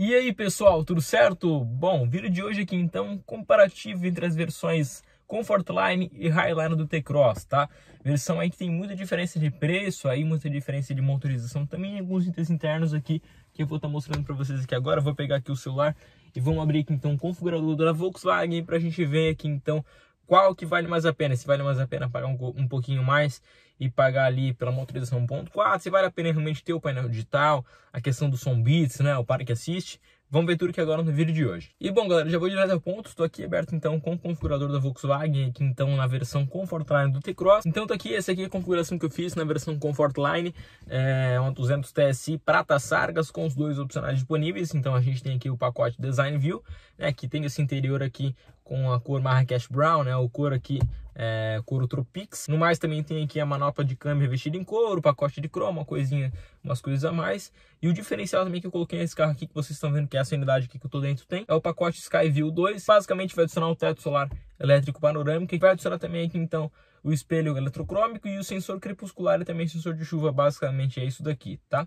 E aí pessoal, tudo certo? Bom, vídeo de hoje aqui então, comparativo entre as versões Comfortline e Highline do T-Cross, tá? Versão aí que tem muita diferença de preço, aí muita diferença de motorização, também alguns itens internos aqui que eu vou estar tá mostrando para vocês aqui agora. vou pegar aqui o celular e vamos abrir aqui então o configurador da Volkswagen para a gente ver aqui então qual que vale mais a pena, se vale mais a pena pagar um, um pouquinho mais e pagar ali pela motorização 1.4, se vale a pena realmente ter o painel digital, a questão do som bits, né, o parque que assiste. Vamos ver tudo que agora no vídeo de hoje. E bom, galera, já vou direto ao ponto. Estou aqui aberto então com o configurador da Volkswagen, aqui então na versão Comfortline do T-Cross. Então tá aqui, essa aqui é a configuração que eu fiz na versão Comfortline, é uma 200 TSI prata sargas com os dois opcionais disponíveis. Então a gente tem aqui o pacote Design View, né, que tem esse interior aqui com a cor Marrakesh Brown, né, o cor aqui é, couro Tropix. No mais também tem aqui a manopla de câmbio revestida em couro, pacote de cromo, uma coisinha, umas coisas a mais. E o diferencial também que eu coloquei nesse carro aqui, que vocês estão vendo que é essa unidade aqui que eu tô dentro tem, é o pacote Skyview 2. Basicamente vai adicionar um teto solar elétrico panorâmico e vai adicionar também aqui então o espelho eletrocrômico e o sensor crepuscular e também sensor de chuva, basicamente é isso daqui, tá?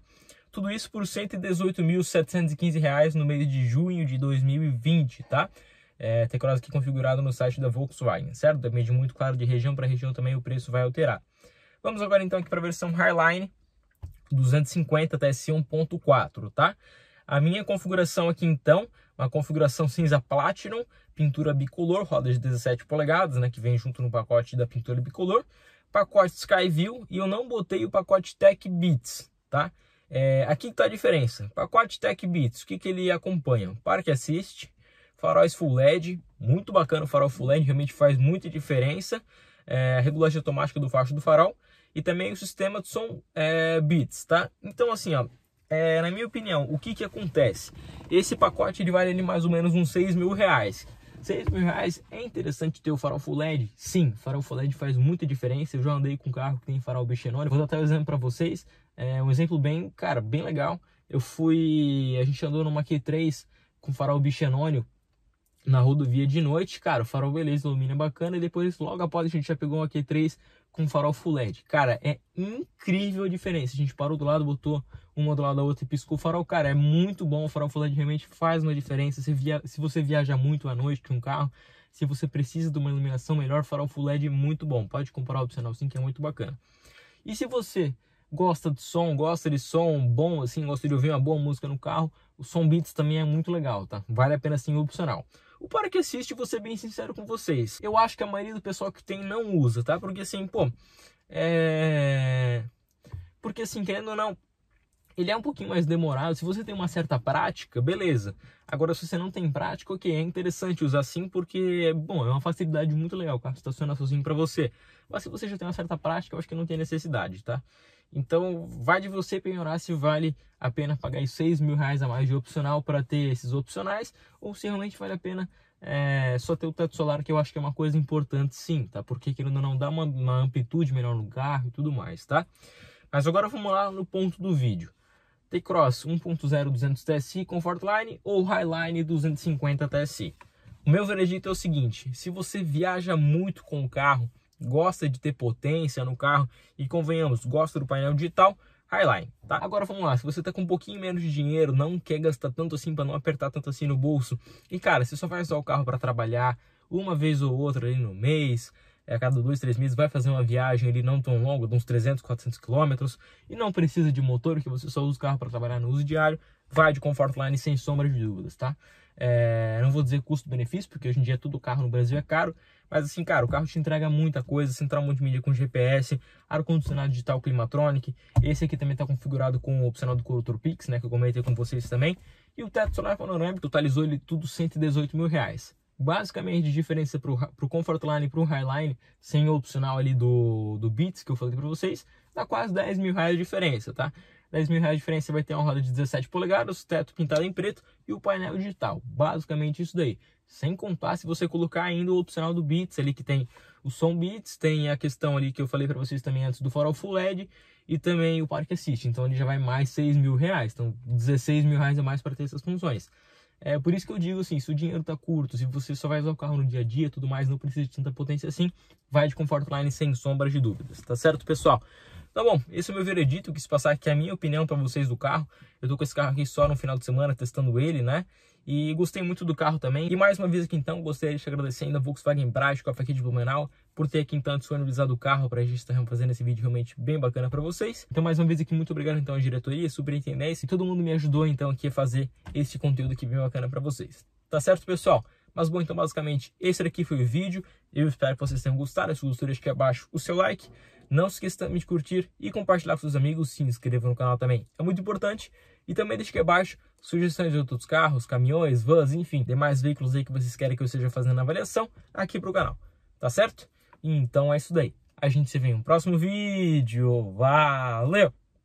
Tudo isso por R$ 118.715 no mês de junho de 2020, tá? é, teclado aqui configurado no site da Volkswagen, certo? Depende é muito, claro, de região para região também o preço vai alterar. Vamos agora então aqui para a versão Highline 250 ts 1.4, tá? A minha configuração aqui então, uma configuração cinza Platinum, pintura bicolor, roda de 17 polegadas, né, que vem junto no pacote da pintura bicolor, pacote Skyview e eu não botei o pacote Tech Beats, tá? É, aqui está a diferença. Pacote Tech Beats, o que, que ele acompanha? Parque Assist, faróis full LED, muito bacana o farol full LED, realmente faz muita diferença. É, regulagem automática do facho do farol e também o sistema de som é, Beats, tá? Então assim, ó, é, na minha opinião, o que que acontece? Esse pacote ele vale ali mais ou menos uns 6 mil reais. 6 mil reais é interessante ter o farol full LED? Sim, farol full LED faz muita diferença. Eu já andei com um carro que tem farol Bichenor. Vou dar até um exemplo para vocês. É um exemplo bem, cara, bem legal. Eu fui. A gente andou numa Q3 com farol bichenônio na rodovia de noite, cara, o farol beleza, ilumina é bacana, e depois logo após a gente já pegou um Q3 com farol full LED. Cara, é incrível a diferença. A gente parou do lado, botou uma do lado da outra e piscou o farol. Cara, é muito bom. O farol full LED realmente faz uma diferença. Se, via... se você viaja muito à noite com um carro, se você precisa de uma iluminação melhor, farol full LED é muito bom. Pode comprar o opcional sim, que é muito bacana. E se você gosta de som, gosta de som bom, assim, gosta de ouvir uma boa música no carro, o som Beats também é muito legal, tá? Vale a pena sim o opcional. O para que assiste, vou ser bem sincero com vocês. Eu acho que a maioria do pessoal que tem não usa, tá? Porque assim, pô. É. Porque assim, querendo ou não, ele é um pouquinho mais demorado. Se você tem uma certa prática, beleza. Agora, se você não tem prática, ok, é interessante usar sim, porque, bom, é uma facilidade muito legal. O carro estaciona sozinho para você. Mas se você já tem uma certa prática, eu acho que não tem necessidade, tá? Então, vai de você penhorar se vale a pena pagar os 6 mil reais a mais de opcional para ter esses opcionais ou se realmente vale a pena é, só ter o teto solar, que eu acho que é uma coisa importante sim, tá? Porque querendo não dá uma, uma amplitude melhor no carro e tudo mais, tá? Mas agora vamos lá no ponto do vídeo. T-Cross 1.0 200 TSI Comfortline ou Highline 250 TSI. O meu veredito é o seguinte, se você viaja muito com o carro, gosta de ter potência no carro e convenhamos, gosta do painel digital, Highline, tá? Agora vamos lá, se você tá com um pouquinho menos de dinheiro, não quer gastar tanto assim para não apertar tanto assim no bolso, e cara, você só vai usar o carro para trabalhar uma vez ou outra ali no mês, a cada dois, três meses vai fazer uma viagem ali não tão longa, de uns 300, 400 quilômetros, e não precisa de motor, que você só usa o carro para trabalhar no uso diário, vai de Comfortline sem sombra de dúvidas, tá? É, não vou dizer custo-benefício, porque hoje em dia todo carro no Brasil é caro, mas assim, cara, o carro te entrega muita coisa, central multimídia com GPS, ar-condicionado digital Climatronic, esse aqui também está configurado com o opcional do Coro Pix, né, que eu comentei com vocês também, e o teto solar panorâmico totalizou ele tudo 118 mil reais basicamente de diferença para o Comfort Line e para o Highline, sem o opcional ali do, do Beats que eu falei para vocês, dá quase 10 mil reais de diferença, tá? 10 mil reais de diferença vai ter uma roda de 17 polegadas, teto pintado em preto e o painel digital. Basicamente isso daí. Sem contar se você colocar ainda o opcional do Beats ali que tem o som Beats, tem a questão ali que eu falei para vocês também antes do farol full LED e também o Park Assist. Então ele já vai mais 6 mil reais. Então 16 mil reais a mais para ter essas funções. É por isso que eu digo assim, se o dinheiro tá curto, se você só vai usar o carro no dia a dia, tudo mais, não precisa de tanta potência assim, vai de Comfortline sem sombras de dúvidas, tá certo, pessoal? Tá bom, esse é o meu veredito, quis passar aqui a minha opinião para vocês do carro. Eu tô com esse carro aqui só no final de semana testando ele, né? E gostei muito do carro também. E mais uma vez aqui então, gostaria de agradecer ainda a Volkswagen Braz, a aqui de Blumenau, por ter aqui então disponibilizado o carro para a gente estar fazendo esse vídeo realmente bem bacana para vocês. Então mais uma vez aqui, muito obrigado então à diretoria, superintendência e todo mundo me ajudou então aqui a fazer esse conteúdo aqui bem bacana para vocês. Tá certo, pessoal? Mas bom, então basicamente esse aqui foi o vídeo. Eu espero que vocês tenham gostado. Se gostou, deixa aqui abaixo o seu like. Não se esqueça também de curtir e compartilhar com seus amigos. Se inscreva no canal também, é muito importante. E também deixa aqui abaixo sugestões de outros carros, caminhões, vans, enfim, demais veículos aí que vocês querem que eu esteja fazendo a avaliação aqui para o canal, tá certo? Então é isso daí. A gente se vê em um próximo vídeo. Valeu!